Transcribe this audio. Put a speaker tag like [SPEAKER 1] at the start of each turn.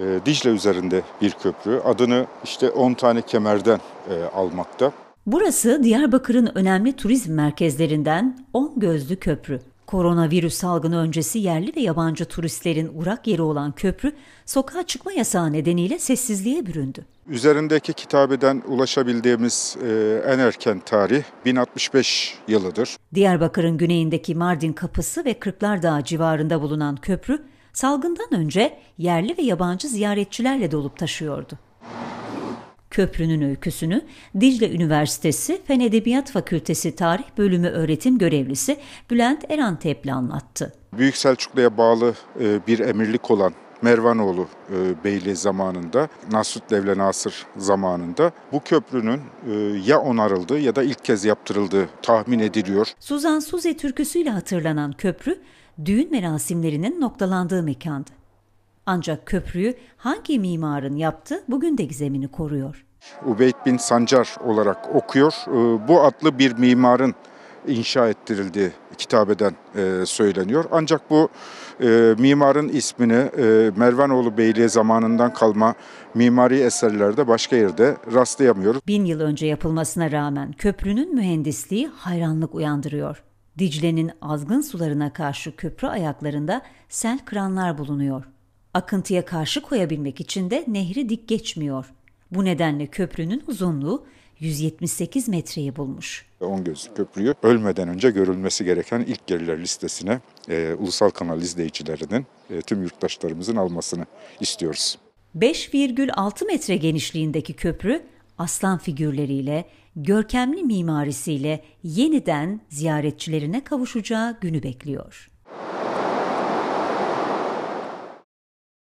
[SPEAKER 1] e, Dicle üzerinde bir köprü. Adını işte 10 tane kemerden e, almakta.
[SPEAKER 2] Burası Diyarbakır'ın önemli turizm merkezlerinden 10 Gözlü Köprü. Koronavirüs salgını öncesi yerli ve yabancı turistlerin uğrak yeri olan köprü sokağa çıkma yasağı nedeniyle sessizliğe büründü.
[SPEAKER 1] Üzerindeki kitabeden ulaşabildiğimiz e, en erken tarih 1065 yılıdır.
[SPEAKER 2] Diyarbakır'ın güneyindeki Mardin Kapısı ve Kırklar Dağı civarında bulunan köprü salgından önce yerli ve yabancı ziyaretçilerle dolup taşıyordu. Köprünün öyküsünü Dicle Üniversitesi Fen Edebiyat Fakültesi Tarih Bölümü öğretim görevlisi Bülent Erantep'le anlattı.
[SPEAKER 1] Büyük Selçuklu'ya bağlı e, bir emirlik olan Mervanoğlu e, beyliği zamanında, Nasrut Devle Nasır zamanında bu köprünün e, ya onarıldığı ya da ilk kez yaptırıldığı tahmin ediliyor.
[SPEAKER 2] Suzan Suze türküsüyle hatırlanan köprü düğün merasimlerinin noktalandığı mekandı. Ancak köprüyü hangi mimarın yaptı bugün de gizemini koruyor.
[SPEAKER 1] Ubeyd bin Sancar olarak okuyor. Ee, bu adlı bir mimarın inşa ettirildiği kitabeden e, söyleniyor. Ancak bu e, mimarın ismini e, Mervanoğlu Beyliği zamanından kalma mimari eserlerde başka yerde rastlayamıyoruz.
[SPEAKER 2] Bin yıl önce yapılmasına rağmen köprünün mühendisliği hayranlık uyandırıyor. Dicle'nin azgın sularına karşı köprü ayaklarında sel kranlar bulunuyor. Akıntıya karşı koyabilmek için de nehri dik geçmiyor. Bu nedenle köprünün uzunluğu 178 metreyi bulmuş.
[SPEAKER 1] 10 gözlü köprüyü ölmeden önce görülmesi gereken ilk yerler listesine e, ulusal kanal izleyicilerinin e, tüm yurttaşlarımızın almasını istiyoruz.
[SPEAKER 2] 5,6 metre genişliğindeki köprü aslan figürleriyle, görkemli mimarisiyle yeniden ziyaretçilerine kavuşacağı günü bekliyor.